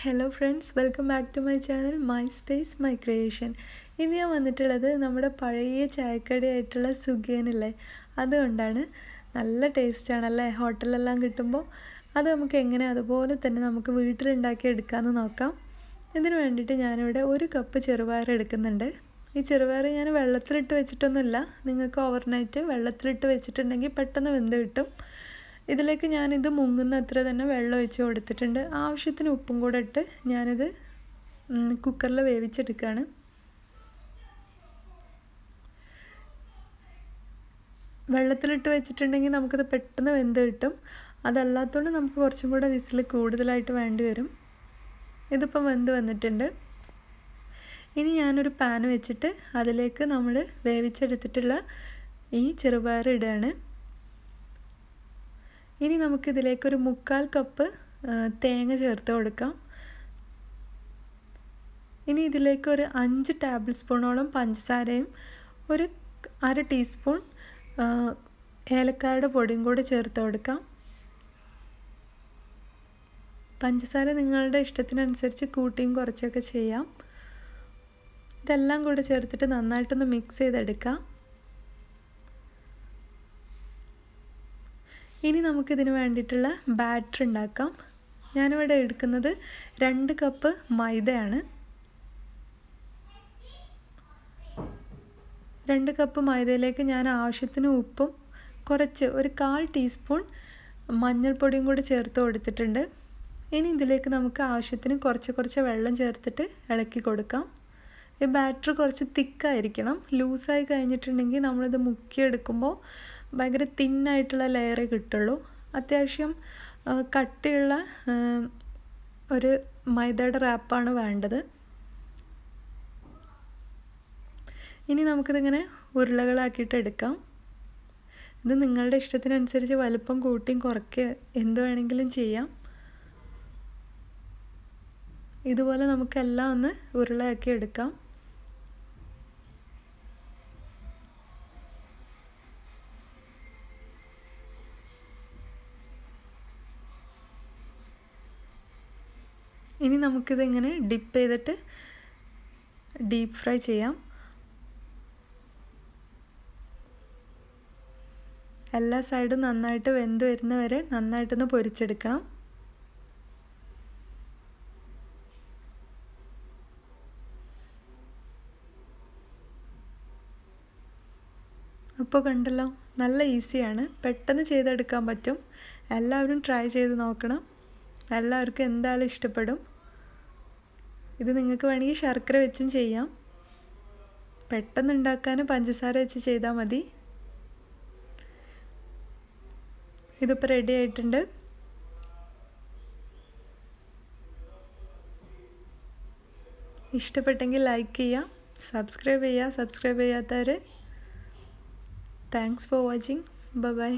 hello friends welcome back to my channel my space my creation ഇന്ന് ഞാൻ വന്നിട്ടുള്ളത് നമ്മുടെ പഴയ ചായക്കടയായിട്ടുള്ള സുഖേനില്ലേ അതുകൊണ്ടാണ് നല്ല അല്ലേ ഹോട്ടലിലെല്ലാം കിട്ടുമ്പോൾ അത് നമുക്ക് എങ്ങനെ അതുപോലെ തന്നെ നമുക്ക് വീട്ടിലുണ്ടാക്കി എടുക്കാമെന്ന് നോക്കാം ഇതിന് വേണ്ടിയിട്ട് ഞാനിവിടെ ഒരു കപ്പ് ചെറുപയർ എടുക്കുന്നുണ്ട് ഈ ചെറുപയർ ഞാൻ വെള്ളത്തിലിട്ട് വെച്ചിട്ടൊന്നുമില്ല നിങ്ങൾക്ക് ഓവർനൈറ്റ് വെള്ളത്തിലിട്ട് വെച്ചിട്ടുണ്ടെങ്കിൽ പെട്ടെന്ന് വെന്ത് കിട്ടും ഇതിലേക്ക് ഞാനിത് മുങ്ങുന്ന അത്ര തന്നെ വെള്ളം ഒഴിച്ച് കൊടുത്തിട്ടുണ്ട് ആവശ്യത്തിന് ഉപ്പും കൂടെ ഇട്ട് ഞാനിത് കുക്കറിൽ വേവിച്ചെടുക്കുകയാണ് വെള്ളത്തിലിട്ട് വെച്ചിട്ടുണ്ടെങ്കിൽ നമുക്കത് പെട്ടെന്ന് വെന്ത് കിട്ടും അതല്ലാത്തതുകൊണ്ട് നമുക്ക് കുറച്ചും കൂടെ വിസിൽ കൂടുതലായിട്ട് വേണ്ടി വരും ഇതിപ്പം വെന്ത് വന്നിട്ടുണ്ട് ഇനി ഞാനൊരു പാൻ വെച്ചിട്ട് അതിലേക്ക് നമ്മൾ വേവിച്ചെടുത്തിട്ടുള്ള ഈ ചെറുപയർ ഇടുകയാണ് ഇനി ഒരു മുക്കാൽ കപ്പ് തേങ്ങ ചേർത്ത് കൊടുക്കാം ഇനി ഇതിലേക്ക് ഒരു അഞ്ച് ടേബിൾ സ്പൂണോളം പഞ്ചസാരയും ഒരു അര ടീസ്പൂൺ ഏലക്കായുടെ പൊടിയും കൂടി ചേർത്ത് കൊടുക്കാം പഞ്ചസാര നിങ്ങളുടെ ഇഷ്ടത്തിനനുസരിച്ച് കൂട്ടിയും കുറച്ചൊക്കെ ചെയ്യാം ഇതെല്ലാം കൂടെ ചേർത്തിട്ട് നന്നായിട്ടൊന്ന് മിക്സ് ചെയ്തെടുക്കാം ഇനി നമുക്കിതിന് വേണ്ടിയിട്ടുള്ള ബാറ്റർ ഉണ്ടാക്കാം ഞാനിവിടെ എടുക്കുന്നത് രണ്ട് കപ്പ് മൈദയാണ് രണ്ട് കപ്പ് മൈദയിലേക്ക് ഞാൻ ആവശ്യത്തിന് ഉപ്പും കുറച്ച് ഒരു കാൽ ടീസ്പൂൺ മഞ്ഞൾപ്പൊടിയും കൂടി ചേർത്ത് കൊടുത്തിട്ടുണ്ട് ഇനി ഇതിലേക്ക് നമുക്ക് ആവശ്യത്തിന് കുറച്ച് കുറച്ച് വെള്ളം ചേർത്തിട്ട് ഇളക്കി കൊടുക്കാം ഈ ബാറ്റർ കുറച്ച് തിക്കായിരിക്കണം ലൂസായി കഴിഞ്ഞിട്ടുണ്ടെങ്കിൽ നമ്മളിത് മുക്കിയെടുക്കുമ്പോൾ ഭയങ്കര ആയിട്ടുള്ള ലെയറെ കിട്ടുള്ളൂ അത്യാവശ്യം കട്ടിയുള്ള ഒരു മൈദയുടെ റാപ്പാണ് വേണ്ടത് ഇനി നമുക്കിതിങ്ങനെ ഉരുളകളാക്കിയിട്ട് എടുക്കാം ഇത് നിങ്ങളുടെ ഇഷ്ടത്തിനനുസരിച്ച് വലുപ്പം കൂട്ടിയും കുറയ്ക്കുക എന്ത് വേണമെങ്കിലും ചെയ്യാം ഇതുപോലെ നമുക്കെല്ലാം ഒന്ന് ഉരുളയാക്കി എടുക്കാം ഇനി നമുക്കിത് ഇങ്ങനെ ഡിപ്പ് ചെയ്തിട്ട് ഡീപ്പ് ഫ്രൈ ചെയ്യാം എല്ലാ സൈഡും നന്നായിട്ട് വെന്ത് വരുന്ന വരെ നന്നായിട്ടൊന്ന് പൊരിച്ചെടുക്കണം അപ്പോൾ കണ്ടല്ലോ നല്ല ഈസിയാണ് പെട്ടെന്ന് ചെയ്തെടുക്കാൻ പറ്റും എല്ലാവരും ട്രൈ ചെയ്ത് നോക്കണം എല്ലാവർക്കും എന്തായാലും ഇഷ്ടപ്പെടും ഇത് നിങ്ങൾക്ക് വേണമെങ്കിൽ ശർക്കര വെച്ചും ചെയ്യാം പെട്ടെന്ന് ഉണ്ടാക്കാൻ പഞ്ചസാര വെച്ച് ചെയ്താൽ മതി ഇതിപ്പോൾ റെഡി ആയിട്ടുണ്ട് ഇഷ്ടപ്പെട്ടെങ്കിൽ ലൈക്ക് ചെയ്യുക സബ്സ്ക്രൈബ് ചെയ്യുക സബ്സ്ക്രൈബ് ചെയ്യാത്തവർ താങ്ക്സ് ഫോർ വാച്ചിങ് ബൈ